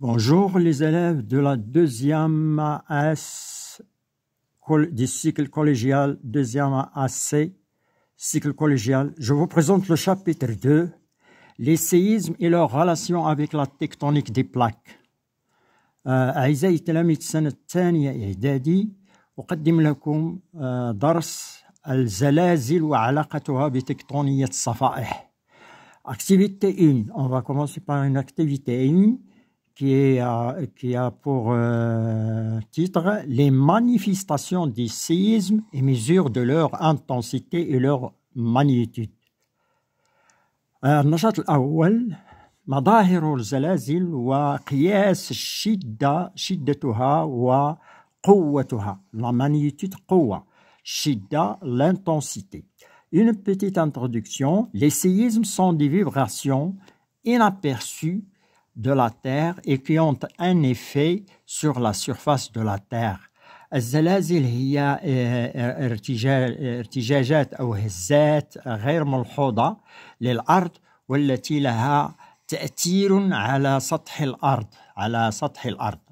Bonjour les élèves de la deuxième AS du cycle collégial, deuxième AC, cycle collégial. Je vous présente le chapitre 2, les séismes et leur relation avec la tectonique des plaques. أعزائي التلاميذ السنة الثانية إعدادي لكم درس الزلازل وعلاقتها بتكتونية الصفائح. Activité 1, on va commencer par une activité 1 qui, qui a pour euh, titre Les manifestations des séismes et mesure de leur intensité et leur magnitude. النشاط الأول مظاهر الزلازل وقياس شدتها وقوتها la magnitude l'intensité Une petite introduction. Les séismes sont des vibrations inaperçues de la Terre et qui ont un effet sur la surface de la Terre. الزلازل هي ارتجاجات او هزات غير ملحوظه والتي لها تأثير على سطح الأرض على سطح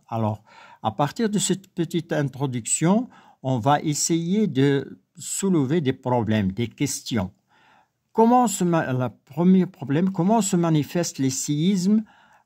Alors, à partir de cette petite introduction, on va essayer de soulever des problèmes, des questions. Comment le premier problème, comment se manifestent les séismes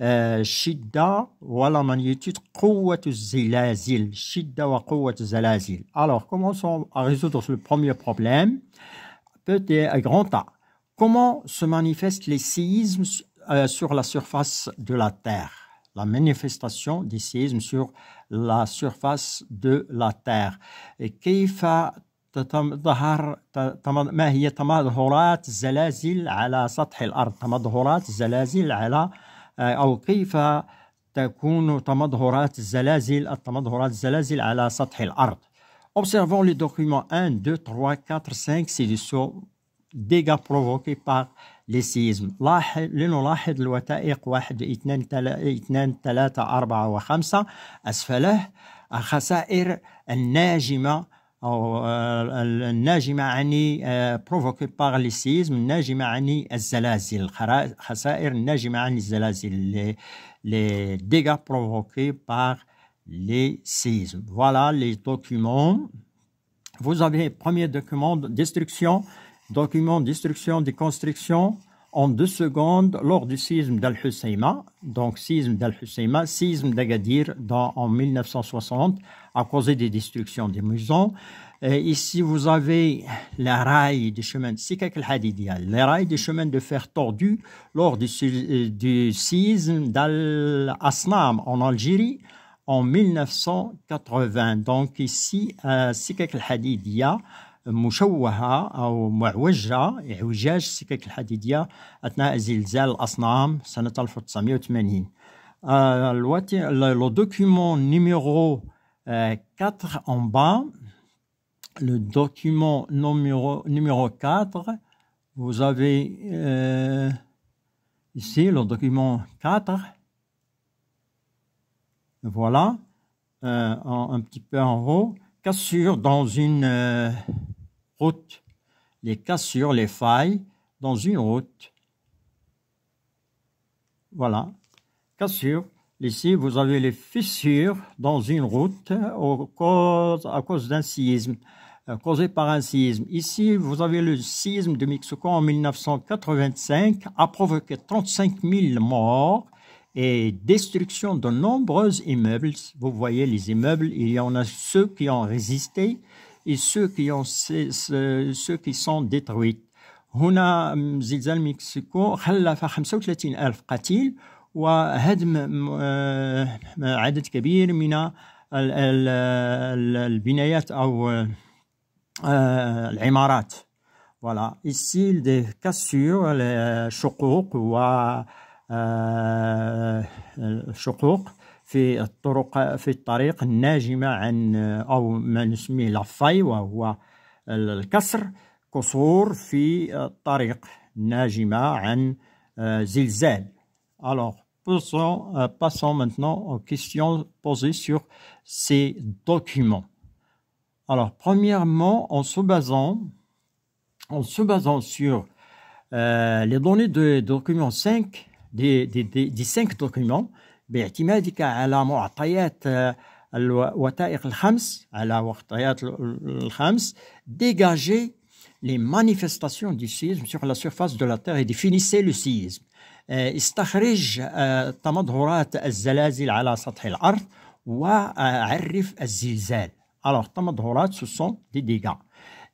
Euh, Shidda wa la magnitude zilazil. Shidda wa zilazil. Alors, commençons à résoudre le premier problème. Petit grand A. Comment se manifestent les séismes euh, sur la surface de la Terre La manifestation des séismes sur la surface de la Terre. Et تظهر ما هي تمظهرات الزلازل على سطح الأرض تمظهرات الزلازل على آه، أو كيف تكون تمظهرات الزلازل التمظهرات الزلازل على سطح الأرض Observons les documents 1, 2, 3, 4, 5 des dégâts provoqués par les séismes لنلاحظ الوثائق 1 2 3 4 و5 أسفله الخسائر الناجمة الناجمة عن بروفوكي par les séismes, الناجمة عن الزلازل عن الزلازل les dégâts provoqués par les séismes. Voilà les documents. Vous avez premier document destruction, document destruction des constructions en deux secondes lors du sisme d'Al-Husseima, donc sisme d'Al-Husseima, séisme d'Agadir en 1960 à cause des destructions des maisons. Et ici, vous avez la rail des chemins de les rails des chemins de fer tordus lors du, du séisme d'Al-Asnam en Algérie en 1980. Donc ici, Sikak al-Hadidiya, مشوهة أو معوجة عوجاج سكك الحديدية أثناء زلزال أصنام سنة 1980. Le document numéro 4 euh, en bas, le document numéro, numéro 4, vous avez euh, ici le document 4. Voilà, euh, un petit peu en haut. Cassure dans une route. Les cassures, les failles dans une route. Voilà, cassure Ici, vous avez les fissures dans une route à cause d'un séisme, euh, causé par un séisme. Ici, vous avez le séisme de Mexico en 1985, a provoqué 35 000 morts et destruction de nombreux immeubles. Vous voyez les immeubles, il y en a ceux qui ont résisté et ceux qui, ont, ceux qui sont détruits. هنا زلزال مكسيكو وهدم آه، عدد كبير من البنايات او آه، العمارات فوالا ستيل دي كاسور الشقوق و الشقوق آه، في الطرق في الطريق الناجمة عن أو ما نسميه لافاي وهو الكسر قصور في الطريق ناجمه عن زلزال alors Euh, passons, maintenant aux questions posées sur ces documents. Alors, premièrement, en se basant, en se basant sur euh, les données de, 5, des, cinq documents, باعتمادك على معطيات الخمس على وثائق les manifestations du séisme sur la surface de la Terre et définissait le séisme. Alors, ce sont des dégâts.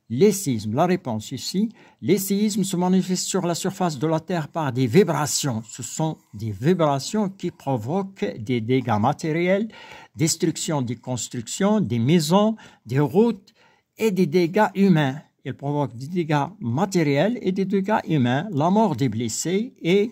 Les séismes, la réponse ici, les séismes se manifestent sur la surface de la Terre par des vibrations. Ce sont des vibrations qui provoquent des dégâts matériels, destruction des constructions, des maisons, des routes et des dégâts humains. Ils provoquent des dégâts matériels et des dégâts humains, la mort des blessés et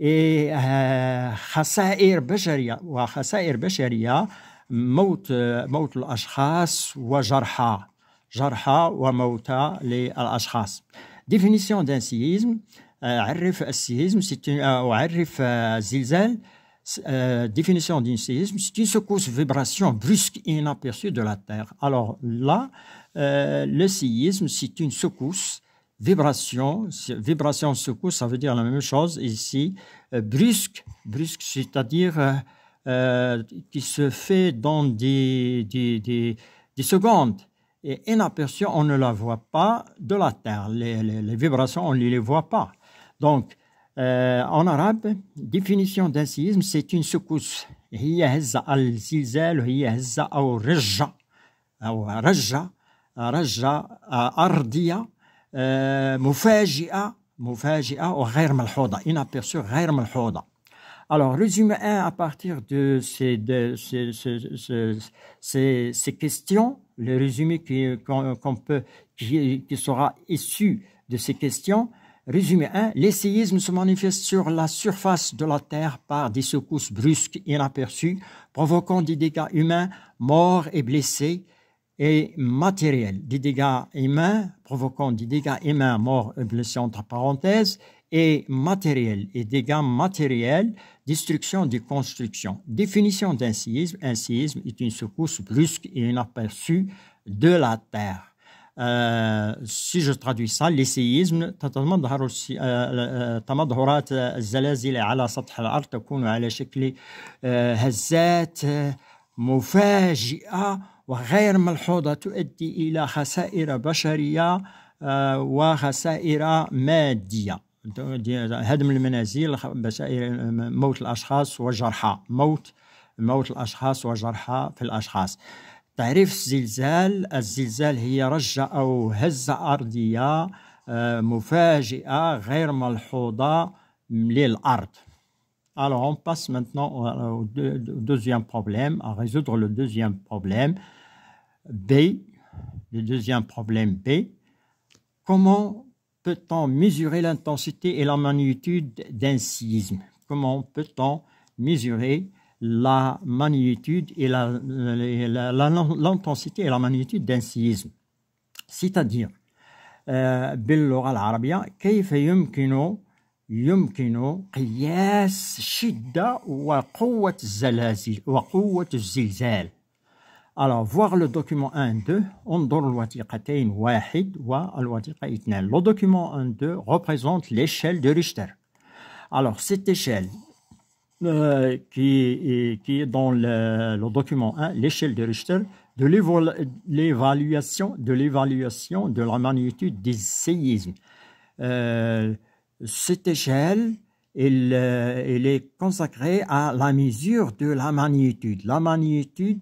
Et, euh, chassa'ir bacharia, ou à chassa'ir bacharia, maut, euh, maut l'ashkhas, ou jarha, jarha, wa à maut à Définition d'un siyisme, euh, arrive à siyisme, c'est une, euh, arrive euh, euh, définition d'un siyisme, c'est une secousse, vibration brusque et inaperçue de la terre. Alors là, le siyisme, c'est une secousse, vibration, vibration secousse, ça veut dire la même chose ici, euh, brusque, brusque, c'est-à-dire euh, euh, qui se fait dans des, des, secondes et inaperçue, on ne la voit pas de la terre. Les, vibrations, on ne les voit pas. Donc, en arabe, définition d'un séisme, c'est une secousse. وغير euh, غير alors résumé 1 à partir de ces ces, questions le résumé qui qu'on peut qui, qui sera issu de ces questions Résumé 1, les séismes se manifestent sur la surface de la Terre par des secousses brusques inaperçues, provoquant des dégâts humains, morts et blessés, et matériel, des dégâts humains provoquant des dégâts humains, morts et entre parenthèses, et matériel et dégâts matériels, destruction des constructions. Définition d'un séisme, un séisme est une secousse brusque et inaperçue de la Terre. Euh, si je traduis ça, les séismes على سطح الأرض تكون على شكل وغير ملحوظة تؤدي إلى خسائر بشرية آه، وخسائر مادية هدم المنازل موت الأشخاص وجرحى موت موت الأشخاص وجرحى في الأشخاص تعريف الزلزال الزلزال هي رجة أو هزة أرضية آه، مفاجئة غير ملحوظة للأرض Alors on passe maintenant au deuxième problème, à résoudre le deuxième problème. B, le deuxième problème B, comment peut-on mesurer l'intensité et la magnitude d'un séisme Comment peut-on mesurer la magnitude et l'intensité et la magnitude d'un séisme C'est-à-dire, باللغة euh, العربية كيف يمكن يمكن قياس شدة وقوة الزلازل وقوة الزلزال alors, voir le document 1.2, Le document 1 2 représente l'échelle de Richter. Alors, cette échelle euh, euh, qui, est, dans le, document 1, l'échelle de Richter, de l'évaluation de de la magnitude des séismes. Euh, cette échelle, elle, est consacrée à la mesure de la magnitude. La magnitude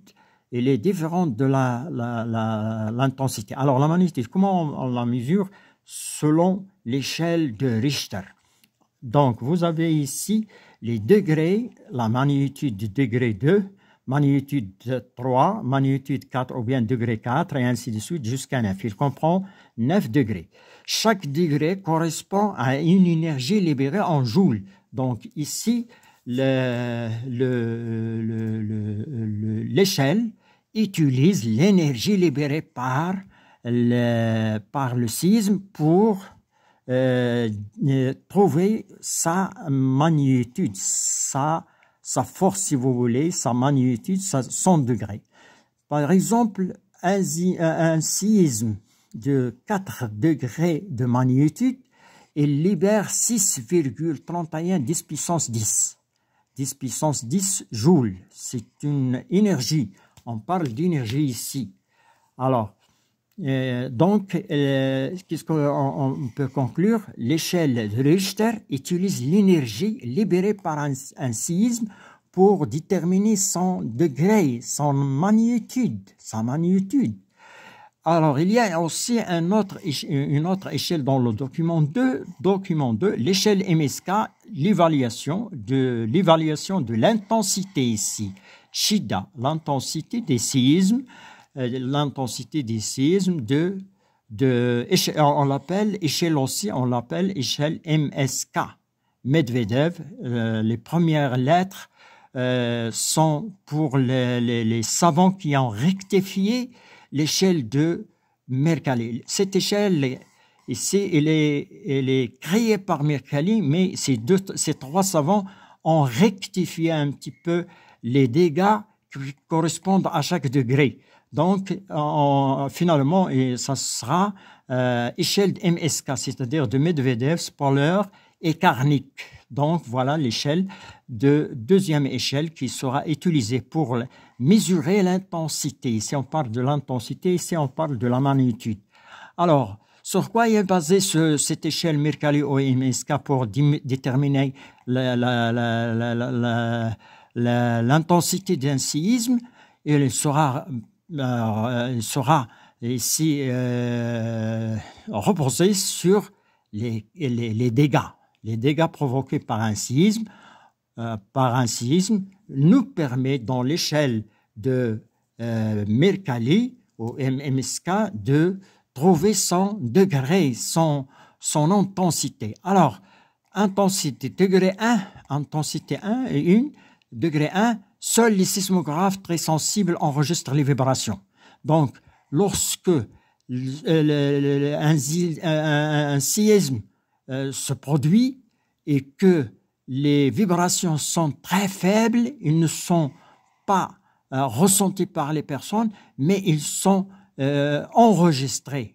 elle est différente de l'intensité. Alors la magnitude, comment on, la mesure Selon l'échelle de Richter. Donc vous avez ici les degrés, la magnitude de degré 2, magnitude 3, magnitude 4 ou bien degré 4 et ainsi de suite jusqu'à 9. Il comprend 9 degrés. Chaque degré correspond à une énergie libérée en joules. Donc ici, l'échelle utilise l'énergie libérée par le, par sisme pour euh, euh, trouver sa magnitude, sa, force, si vous voulez, sa magnitude, son degré. Par exemple, un, sisme de 4 degrés de magnitude, il libère 6,31 10 puissance 10. 10 puissance 10 joules. C'est une énergie on parle d'énergie ici. Alors, euh, donc, euh, qu'est-ce qu'on peut conclure L'échelle de Richter utilise l'énergie libérée par un, séisme pour déterminer son degré, son magnitude, sa magnitude. Alors, il y a aussi une autre échelle dans le document 2, document 2, l'échelle MSK, l'évaluation de l'intensité ici. Shida, l'intensité des séismes, euh, l'intensité des séismes de, de on l'appelle échelle aussi, on l'appelle échelle MSK. Medvedev, euh, les premières lettres euh, sont pour les, les, savants qui ont rectifié l'échelle de Mercalli. Cette échelle elle est, elle est créée par Mercalli, mais ces, deux, ces trois savants ont rectifié un petit peu les dégâts qui correspondent à chaque degré. Donc, finalement, et ça sera euh, échelle MSK, c'est-à-dire de Medvedev, Spoiler et Karnik. Donc, voilà l'échelle de deuxième échelle qui sera utilisée pour mesurer l'intensité. Ici, on parle de l'intensité, ici, on parle de la magnitude. Alors, sur quoi est basée cette échelle Mercalli-OMSK pour déterminer la, la, l'intensité d'un séisme, sera, euh, ici euh, reposée sur les, dégâts, les dégâts provoqués par un séisme. Euh, par un séisme nous permet dans l'échelle de Mercalli ou MMSK de trouver son degré, son, son intensité. Alors, intensité degré 1, intensité 1 et 1, Degré 1, seuls les sismographes très sensibles enregistrent les vibrations. Donc, lorsque euh, un, un, euh, se produit et que les vibrations sont très faibles, ils ne sont pas euh, ressentis par les personnes, mais ils sont enregistrés.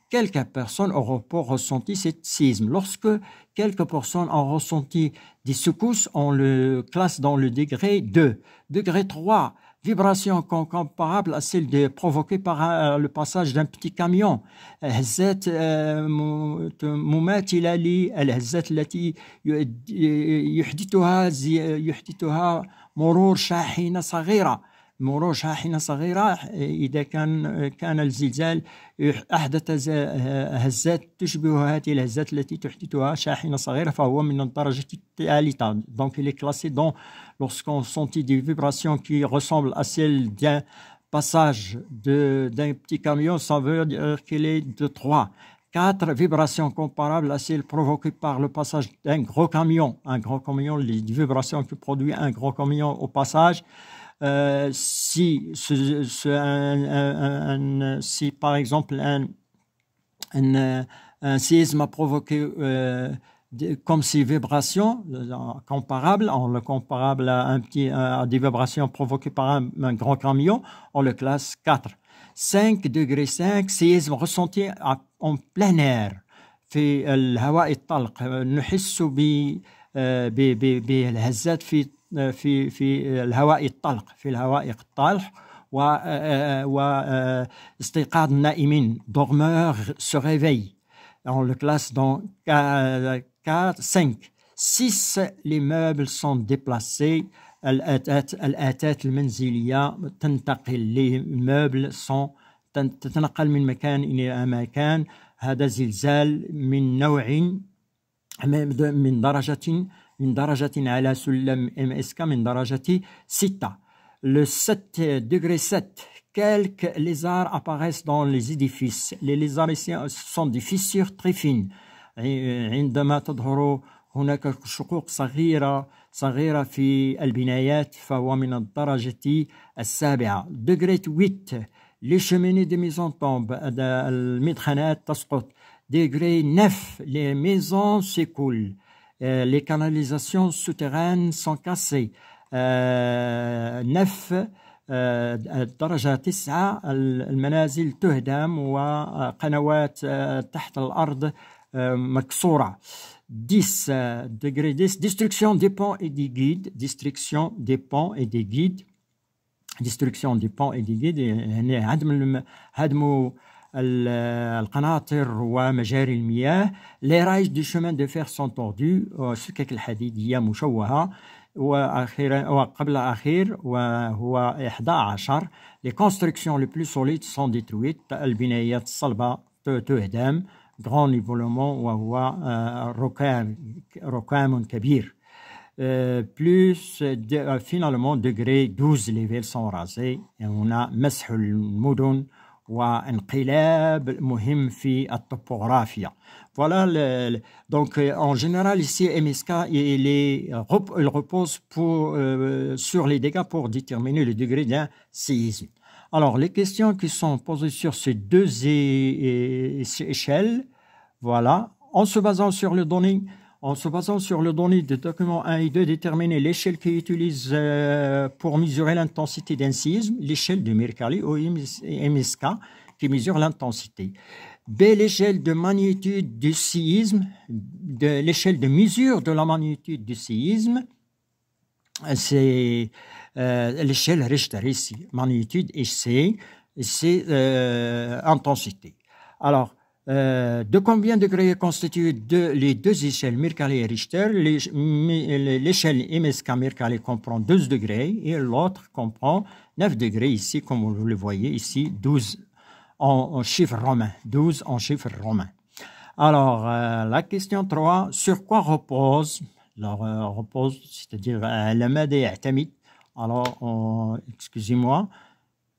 quelques personnes auront ressenti ce sisme. Lorsque quelques personnes ont ressenti des secousses, on le classe dans le degré 2. Degré 3, vibration comparable à celle de, provoquée par le passage d'un petit camion donc il est classé dans lorsqu'on sentit des vibrations qui ressemblent à celles d'un passage d'un petit camion ça veut dire qu'il est de trois. quatre vibrations comparables à celles provoquées par le passage d'un gros camion. Un gros camion, les vibrations qui produit un gros camion au passage, euh, si, ce, si par exemple un, euh, séisme a provoqué euh, comme ces vibrations comparables, on le comparable à, un à des vibrations provoquées par un, grand camion, on le classe 4. 5 degrés 5, séisme ressenti en plein air. في الهواء الطلق نحس بالهزات في في في الهواء الطلق في الهوائق و استيقاظ النائمين دورمور سو ريفي اون لو كلاس دون 4 5 6 لي موبل سون ديبلاسي الاتات الاتات المنزليه تنتقل لي موبل سون تتنقل من مكان الى مكان هذا زلزال من نوع من درجه من درجة على سلم ام من درجة 6 le 7 euh, degré 7 quelques lézards apparaissent dans les édifices les lézards ici sont des fissures très fines عندما تظهر هناك شقوق صغيرة صغيرة في البنايات فهو من الدرجة السابعة degré 8 les cheminées des maisons tombent المدخنات euh, تسقط degré 9 les maisons s'écoulent euh, les canalisations souterraines sont cassées. نف درجة تسعة المنازل تهدم وقنوات تحت الأرض مكسورة 10 degrés 10 destruction des ponts et des guides destruction des ponts et des guides destruction des ponts et des guides هنا هدم هدموا les rails du chemin de fer sont tordus. Euh، les constructions les plus solides sont détruites. Les constructions les plus solides sont détruites. Les plus Les sont voilà, donc euh, en général ici, MSK, euh, il, repose euh, sur les dégâts pour déterminer le degré d'un Alors, les questions qui sont posées sur ces deux échelles, voilà, en se basant sur les données en se basant sur le données des documents 1 et 2, déterminer l'échelle qu'ils utilise euh, pour mesurer l'intensité d'un séisme, l'échelle de Mercalli ou MSK qui mesure l'intensité. B, l'échelle de magnitude du séisme, de l'échelle de mesure de la magnitude du séisme, c'est euh, l'échelle Richter ici, magnitude et c'est euh, intensité. Alors, euh, de combien de degrés constituent de, les deux échelles Mercalli et Richter L'échelle MSK-Mercalli comprend 12 degrés et l'autre comprend 9 degrés ici, comme vous le voyez ici, 12 en, chiffre romain. 12 en chiffre romain. Alors, euh, la question 3, sur quoi repose Alors, euh, repose, c'est-à-dire la Alors, excusez-moi,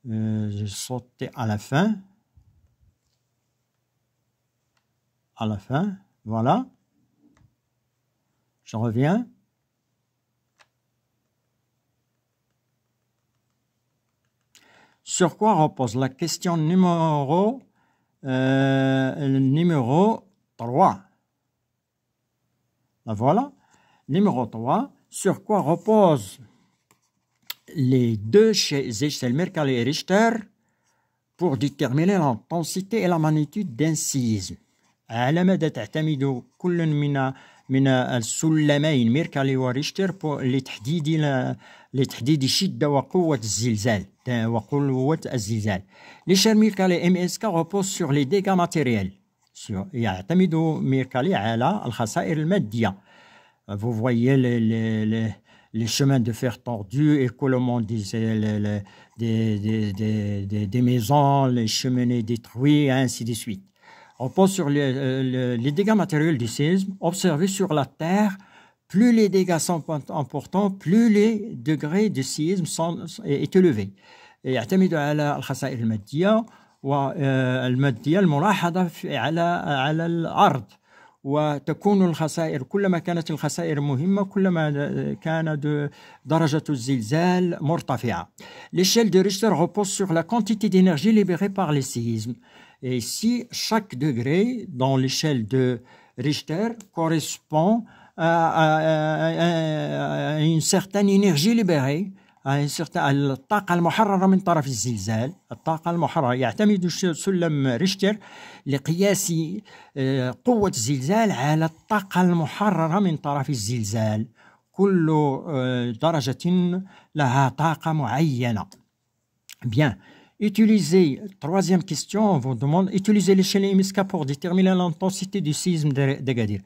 je sauté à la fin. à la fin. Voilà. Je reviens. Sur quoi repose la question numéro, euh, numéro 3 La voilà. Numéro 3. Sur quoi repose les deux chez Merkel et Richter pour déterminer l'intensité et la magnitude d'un séisme على ماذا تعتمد كل من من السلمين ميركالي وريشتر لتحديد لتحديد شدة وقوه الزلزال وقوة الزلزال ليشير ميركالي ام اس كا repose sur les dégâts matériels يعتمد ميركالي على الخسائر الماديه vous voyez les, les, les chemins de fer tordus, écoulement des, des, des, des, des maisons, les cheminées détruites, ainsi de suite. On pose sur les, euh, les, dégâts matériels du séisme observés sur la Terre. Plus les dégâts sont importants, plus les degrés de séisme sont, sont est élevés. يعتمد على الخسائر المادية والمادية الملاحظة على على sont وتكون الخسائر كلما كانت الخسائر مهمة كلما كان درجة الزلزال مرتفعة. L'échelle de Richter repose sur la quantité d'énergie libérée par le séisme. Et ici, chaque degré dans l'échelle de Richter correspond à, à, à, à, une certaine énergie libérée الطاقة المحررة من طرف الزلزال الطاقة المحررة يعتمد سلم ريشتر لقياس قوة الزلزال على الطاقة المحررة من طرف الزلزال كل درجة لها طاقة معينة بيان Utilisez, troisième question, on vous demande, utilisez l'échelle IMSK pour déterminer l'intensité du sisme d'Agadir.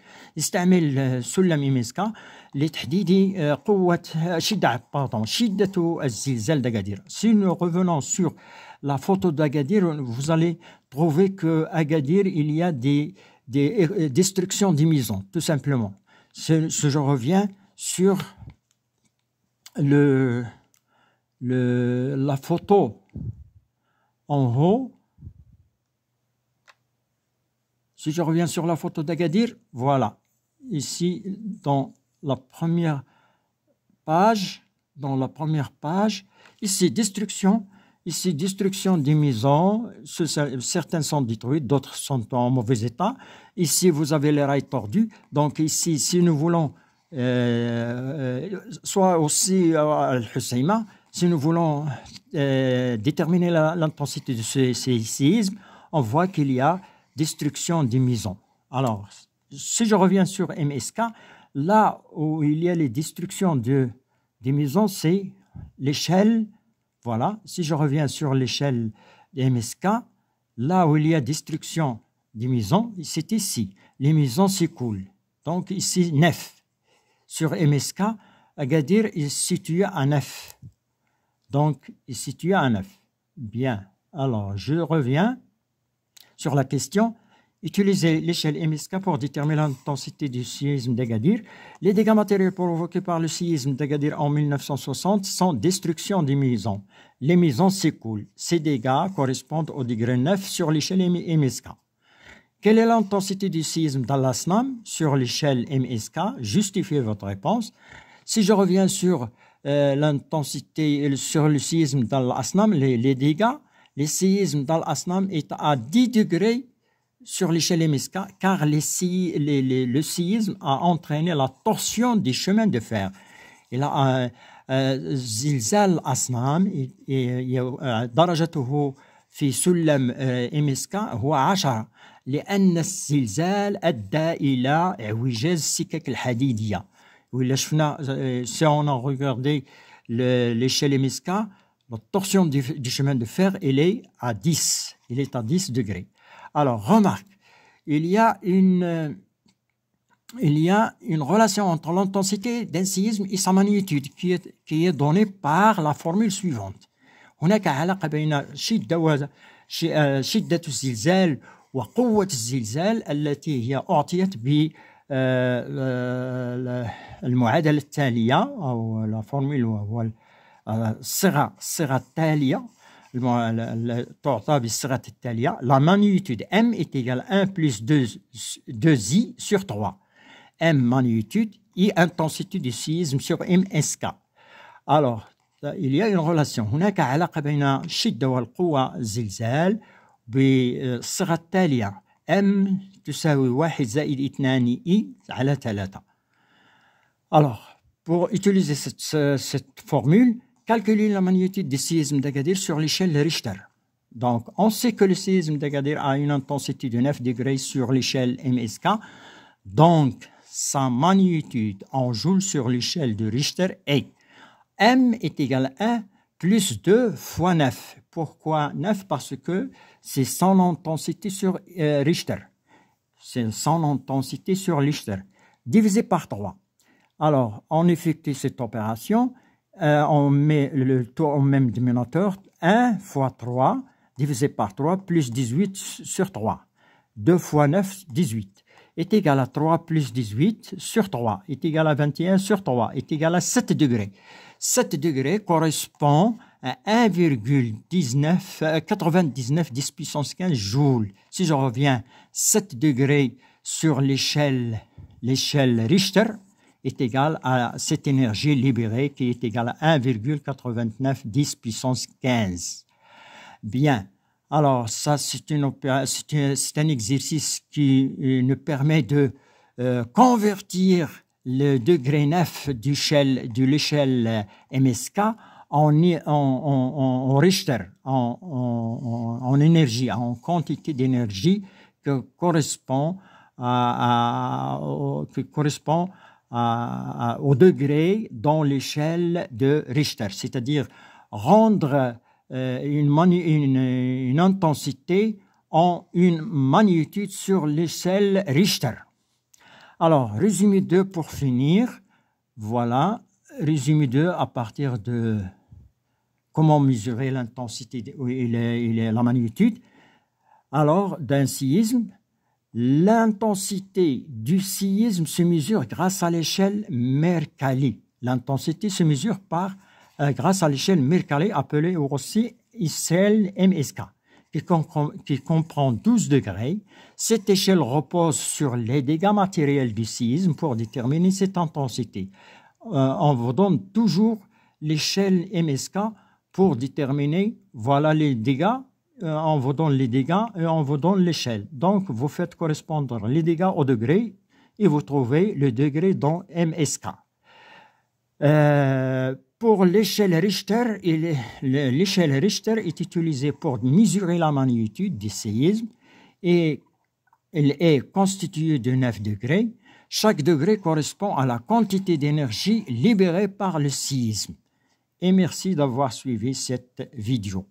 d'Agadir. Si nous revenons sur la photo d'Agadir, vous allez trouver que Agadir, il y a des, euh, destructions des tout simplement. Ce, je reviens sur le, la photo en haut. Si je reviens sur la photo d'Agadir, voilà, ici dans la première page, dans la première page, ici destruction, ici destruction des maisons, certaines sont détruites, d'autres sont en mauvais état. Ici vous avez les rails tordus, donc ici si nous voulons euh, euh, soit aussi euh, al husseima si nous voulons euh, déterminer l'intensité de ce, ces on voit qu'il y a destruction des maisons. Alors, si je reviens sur MSK, là où il y a les destructions de, des maisons, c'est l'échelle. Voilà, si je reviens sur l'échelle MSK, là où il y a destruction des maisons, c'est ici. Les maisons s'écoulent. Donc ici, 9. Sur MSK, Agadir est situé à 9. Donc, il tu as un 9. Bien. Alors, je reviens sur la question. Utilisez l'échelle MSK pour déterminer l'intensité du séisme d'Agadir. Les dégâts matériels provoqués par le séisme d'Agadir en 1960 sont destruction des maisons. Les maisons s'écoulent. Ces dégâts correspondent au degré 9 sur l'échelle MSK. Quelle est l'intensité du séisme dal sur l'échelle MSK Justifiez votre réponse. Si je reviens sur euh, l'intensité sur le séisme dans l'Asnam, les, les, dégâts, Le séisme dans l'Asnam est à 10 degrés sur l'échelle MSK, car les, le séisme a entraîné la torsion des chemins de fer. Il a زلزال أصنام درجته في سلم MSK هو 10 لأن الزلزال أدى إلى اعوجاج السكك الحديدية oui, euh, si on a regardé l'échelle MSK, la torsion du, du, chemin de fer, elle est à 10. Il est à 10 degrés. Alors, remarque, il y a une, euh, il y a une relation entre l'intensité d'un séisme et sa magnitude qui est, qui est donnée par la formule suivante. هناك علاقة بين شدة و شدة الزلزال وقوة الزلزال التي هي أعطيت بالزلزال المعادله التاليه او لا فورمول هو الصيغه الصيغه التاليه تعطى بالصيغه التاليه لا مانيتود ام est 1 plus 2 2i sur 3 m magnitude i intensité du séisme sur m sk alors il y a une relation هناك علاقه بين الشده والقوه الزلزال بالصيغه التاليه m alors, pour utiliser cette, formule, calculez la magnitude du séisme d'Agadir sur l'échelle de Richter. Donc, on sait que le séisme d'Agadir a une intensité de 9 degrés sur l'échelle MSK. Donc, sa magnitude en joule sur l'échelle de Richter est M est égal à 1 plus 2 fois 9. Pourquoi 9 Parce que c'est son intensité sur euh, Richter c'est son intensité sur l'ichter, divisé par 3. Alors, on effectue cette opération, euh, on met le taux au même dénominateur, 1 fois 3 divisé par 3 plus 18 sur 3. 2 fois 9, 18 est égal à 3 plus 18 sur 3 est égal à 21 sur 3 est égal à 7 degrés. 7 degrés correspond à 1,99 10 euh, puissance 15 joules. Si je reviens 7 degrés sur l'échelle, l'échelle Richter est égal à cette énergie libérée qui est égale à 1,89 10 puissance 15. Bien. Alors ça, c'est, une c'est, un, exercice qui euh, nous permet de euh, convertir le degré 9 de l'échelle MSK en, en, Richter, en, énergie, en quantité d'énergie que correspond à, qui correspond au degré dans l'échelle de Richter, c'est-à-dire rendre euh, une, une, intensité en une magnitude sur l'échelle Richter. Alors, résumé deux pour finir. Voilà, résumé deux à partir de comment mesurer l'intensité et, la magnitude Alors, d'un séisme, l'intensité du séisme se mesure grâce à l'échelle Mercalli. L'intensité se mesure par, euh, grâce à l'échelle Mercalli, appelée aussi échelle MSK, qui, comprend 12 degrés. Cette échelle repose sur les dégâts matériels du séisme pour déterminer cette intensité. Euh, on vous donne toujours l'échelle MSK pour déterminer, voilà les dégâts, on vous donne les dégâts et on vous donne l'échelle. Donc, vous faites correspondre les dégâts au degré et vous trouvez le degré dans MSK. Euh, pour l'échelle Richter, l'échelle Richter est utilisée pour mesurer la magnitude des séisme. et elle est constituée de 9 degrés. Chaque degré correspond à la quantité d'énergie libérée par le séisme et merci d'avoir suivi cette vidéo.